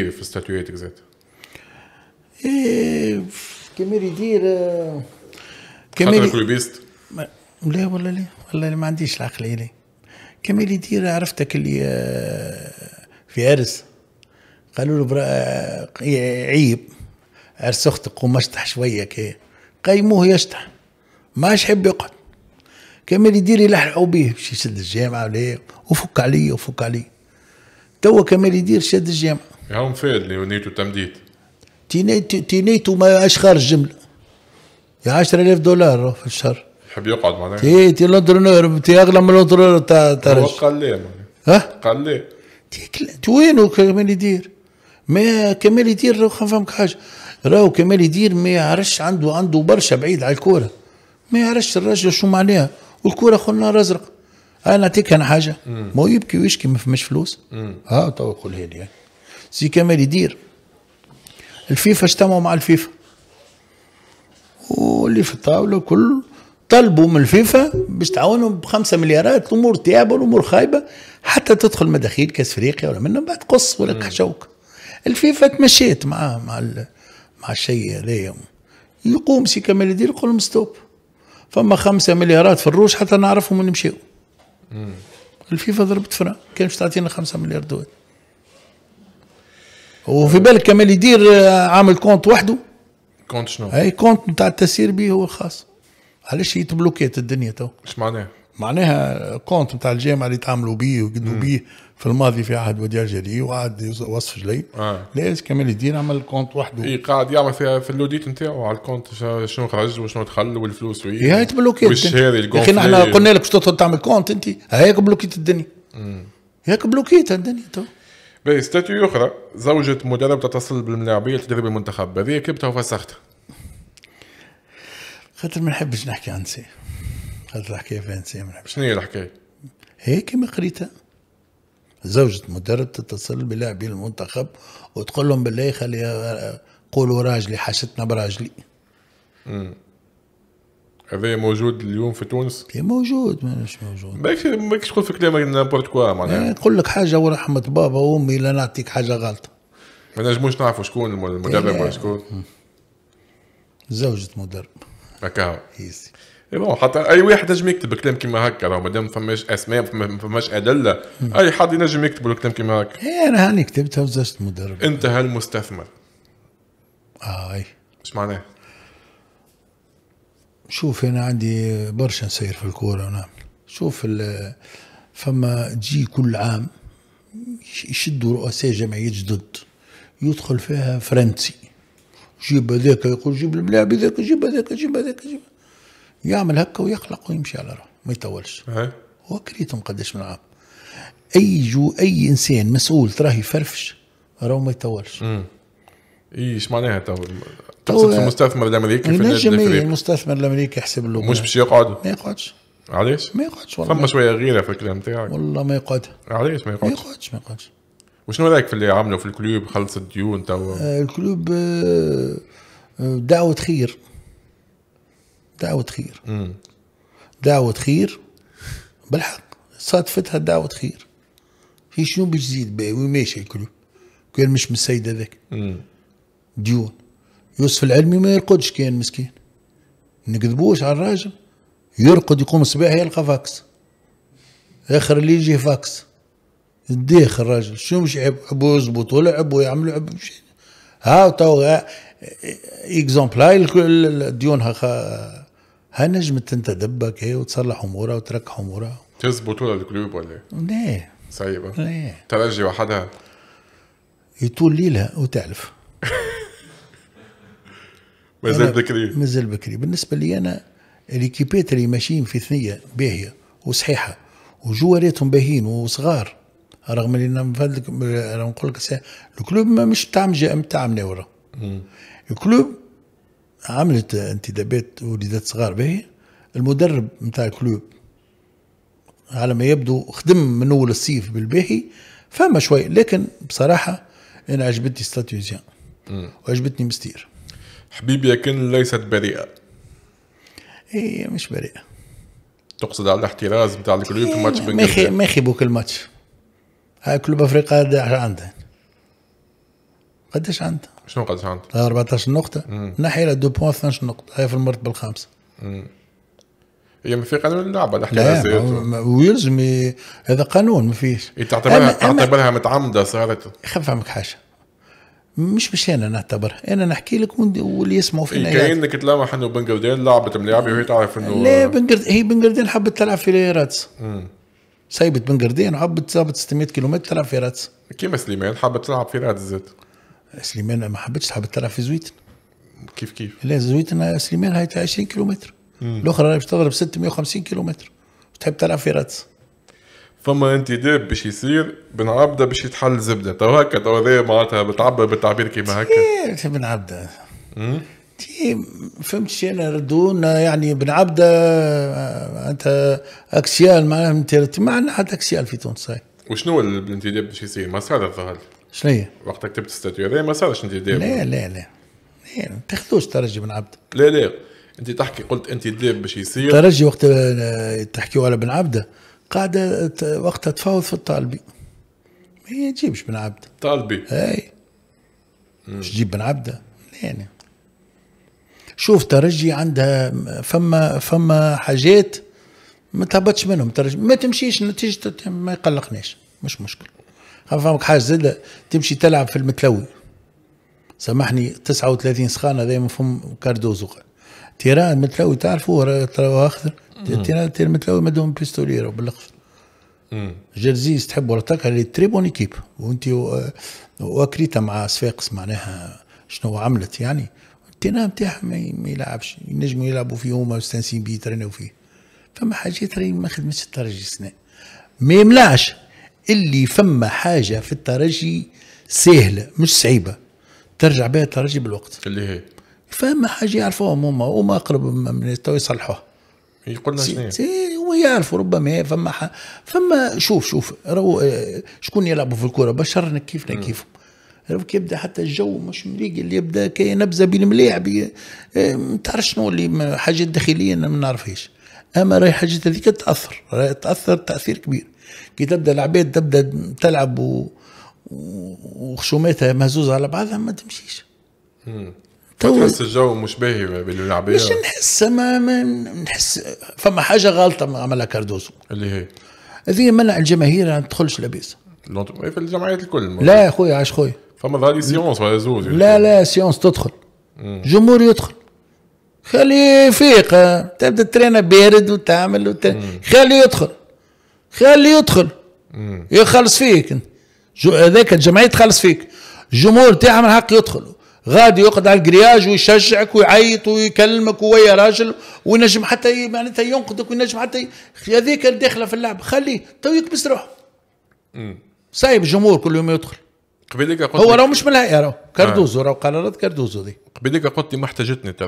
في ستاتويتك زاد ايه كامير يدير كامير كلوبيست لا والله لا والله ما عنديش العقليه لي كامير يدير عرفتك اللي آه، في عرس قالوا له إيه، عيب عرس اختك قوم اشطح شويه كي قيموه يشطح ما يحب يقعد كمال يدير يلحقوا به باش يشد الجامعه ولا إيه؟ وفك عليا وفك عليا توا كمال يدير شد الجامعه هون فادني ونيتو تمديد تينيتو تينيتو ما اش خارج جمله يا 10000 دولار في الشهر يحب يقعد معناها تي تي لونترونور تي اغلى من لونترونور تاع تاع هو لي ها لي تي وينو كمال يدير ما كمال يدير راهو فهمك حاجه راهو كمال يدير ما يعرفش عنده عنده برشا بعيد على الكوره ما يعرفش الراجل شو معناها والكوره نهار ازرق انا نعطيك انا حاجه مم. ما يبكي ويشكي ما فماش فلوس ها تو قولها لي يعني. زي كمال يدير الفيفا اجتمعوا مع الفيفا واللي في الطاوله كل طلبوا من الفيفا باش تعاونهم بخمسة مليارات الامور تيابه الامور خايبه حتى تدخل مداخيل كاس افريقيا ولا منهم بعد قص ولا كحشوك الفيفا تمشيت مع مع مع الشيء هذايا يقوم سي كمال يدير يقول لهم ستوب فما خمسة مليارات في الروش حتى نعرفهم ونمشيو الفيفا ضربت فرا كان باش تعطينا خمسة مليار دولار وفي بالك كمال يدير آه، عامل كونت وحده كونت شنو؟ اي كونت نتاع التسيير به هو الخاص علاش يتبلوكيت الدنيا تو ايش معناها؟ معناها كونت نتاع الجامعه اللي تعاملوا به وقدموا به في الماضي في عهد وديع جري وعهد وصف جلي آه. لازم كمال يدير عمل كونت وحده اي قاعد يعمل فيها في اللوديت نتاعو على الكونت شنو خرج وشنو دخل والفلوس وي هاي تبلوكيت يا اخي احنا قلنا لك باش تدخل تعمل كونت انت هيك بلوكيت الدنيا هيك بلوكيت الدنيا تو ستاتيو أخرى زوجة مدرب تتصل بالملاعبية تدرب المنتخب هذه كتبتها وفسختها خاطر ما نحبش نحكي عن سي خاطر الحكاية فيها سي ما نحبش شنو هي الحكاية؟ هيك ما قريتها زوجة مدرب تتصل بلاعبي المنتخب وتقول لهم بالله خليها قولوا راجلي حاشتنا براجلي هذا موجود اليوم في تونس موجود مش موجود ماكش ماكش تقول في كلامك نابورت كوا معناها يعني إيه، نقول لك حاجه ورحمه بابا وامي لا نعطيك حاجه غلطه ما نجموش نعرفوا شكون المدرب ولا إيه. شكون زوجة مدرب هكا اي بون حتى اي واحد ينجم يكتب كلام كيما هكا ما دام فماش اسماء فماش ادله اي حد ينجم يكتب له كلام كيما هكا إيه، انا هاني كتبتها وزوجة مدرب انت هالمستثمر اه اي اش معناه؟ شوف انا عندي برشا نسير في الكوره انا نعم. شوف فما جي كل عام يشدوا رؤساء جمعيات جدد يدخل فيها فرنسي جيب هذاك يقول جيب الملاعب هذاك جيب هذاك جيب هذاك جيب يعمل هكا ويخلق ويمشي على روحه ما يطولش هو كريتهم قداش من عام اي جو اي انسان مسؤول تراه يفرفش راهو ما يطولش ايش معناها تو تقصد في المستثمر الامريكي في ينجم إيه، المستثمر إيه، الامريكي يحسب له مش باش يقعد ما يقعدش علاش؟ ما يقعدش والله فما شويه غيره في الكلام تاعك والله ما يقعد علاش ما يقعدش؟ ما يقعدش ما يقعدش وشنو رايك في اللي عملوا في الكلوب خلص الديون تو آه، الكلوب آه، آه، دعوه خير دعوه خير دعوه خير بالحق صادفتها دعوه خير هي شنو باش تزيد وماشي الكلوب كان مش من السيد هذاك ديون يوسف العلمي ما يرقدش كان مسكين نكذبوش على الراجل يرقد يقوم الصباح يلقى فاكس اخر اللي يجي فاكس الديخ الراجل شو مش يحبوا يزبطوا لعبوا يعملوا يحبوا ها تو اكزومبل هاي الديون ها ها نجمت انت دبك هي وتصلح امورها وتركح امورها تزبطوا بطوله الكلوب ولا ايه؟ لا صعيبه لا ترجي وحدها يطول ليلها وتعلف مازال بكري مازال بكري بالنسبه لي انا ليكيبات اللي ماشيين في ثنيه باهيه وصحيحه وجواريتهم باهيين وصغار رغم اللي نقول لك الكلوب ما مش تاع مجا تاع مناوره الكلوب عملت انتدابات وليدات صغار باهيه المدرب نتاع الكلوب على ما يبدو خدم من اول الصيف بالباهي فما شوي لكن بصراحه انا عجبتني ستاتيوزيان وعجبتني مستير حبيبي لكن ليست بريئة هي إيه، مش بريئة تقصد على الاحتراز بتاع الكلوب في ماتش ماخي ما بوك الماتش هاي كلوب افريقيا عندها قداش عندها؟ شنو قداش عندها؟ 14 نقطة ناحية دو بوان 12 نقطة هاي في المرتبة الخامسة هي ما في قانون اللعبه الاحترازات ويلزم هذا قانون ما فيش إيه، تعتبرها تعتبرها متعمده صارت خف عمك حاجه مش مش انا نعتبرها انا نحكي لك واللي يسمعوا فينا إيه، كانك تلامح انه بن قردين لعبت ملاعبه وهي تعرف انه لا بن هي بن قردين حبت تلعب في ليراتس سايبت بن قردين وحبت ثابت 600 كيلومتر تلعب في راتس كيما سليمان حبت تلعب في راتس زيت سليمان ما حبتش حبت تلعب في زويتن كيف كيف لا زويتن سليمان هاي 20 كيلومتر الاخرى باش تضرب 650 كيلومتر تحب تلعب في راتس فما انتداب باش يصير بن عبده باش يتحل زبده تو هكا تو هذا معناتها بتعبر بالتعبير كيما هكا بن عبده فهمتش انا ردونا يعني بن عبده آه، انت اكسيال معناها ما عندنا حتى اكسيال في تونس وشنو الانتداب باش يصير ما صار الظهر شنو هي؟ وقت كتبت ستاتيو هذا ما صارش انتداب لا لا لا ما تاخذوش ترجي بن عبده لا لا انت تحكي قلت انتداب باش يصير ترجي وقت آه، تحكيوا على بن عبده قاعدة وقتها تفاوض في الطالبي ما يجيبش بن عبده طالبي اي مش تجيب بن عبده منين شوف ترجي عندها فما فما حاجات ما تهبطش منهم ترجي ما تمشيش نتيجة ما يقلقناش مش مشكل فمك حاجه زاده تمشي تلعب في المتلوي سامحني 39 سخانه هذا من فم كاردوزو تيران المتلوي تعرفوه اخضر تيرمتلاوي مدهم بيستوليرو بالاخر جرزيز تحب ورتاكا اللي تري بون ايكيب وانت واكريتا مع صفاقس معناها شنو عملت يعني تينا تاعها ما يلعبش ينجموا يلعبوا فيه هما مستانسين بيه يترنوا فيه فما حاجات راهي ما خدمتش الترجي سنة ما يملعش اللي فما حاجة في الترجي سهلة مش صعيبة ترجع بها الترجي بالوقت اللي هي فما حاجة يعرفوهم هما وما أقرب من تو يصلحوها يقول إيه، لنا سيري هو يعرفوا ربما إيه، فما فما شوف شوف رو... إيه، شكون يلعبوا في الكره بشرنا كيفنا كيفهم كي يبدا حتى الجو مش مريق اللي يبدا كي نبذه بين ملاعب ما شنو اللي حاجات داخليه انا ما نعرفهاش اما راهي حاجات هذيك تاثر تاثر تاثير كبير كي تبدا العباد تبدا تلعب و... وخشوماتها مهزوزه على بعضها ما تمشيش تو تحس الجو مش باهي باللعبيه مش نحس ما نحس فما حاجه غلطه عملها كاردوزو اللي هي هذه منع الجماهير ما تدخلش لاباس في الجمعيات الكل لا يا خويا عاش خويا فما ظهر سيونس ولا زوز لا لا سيونس تدخل جمهور يدخل خليه يفيق تبدا ترينا بارد وتعمل وتعمل خليه يدخل خليه يدخل يخلص فيك هذاك الجمعيه تخلص فيك الجمهور تاعها من حق يدخل غادي يقعد على الكرياج ويشجعك ويعيط ويكلمك ويا راجل وينجم حتى معناتها ينقدك وينجم حتى هذيك داخله في اللعب خليه تو يكبس روحه سايب الجمهور كل يوم يدخل قبيلك قلت هو راه مش من الهيئه راه كاردوزو آه. راه قرارات كاردوزو دي قبيلك قلت لي ما احتاجتني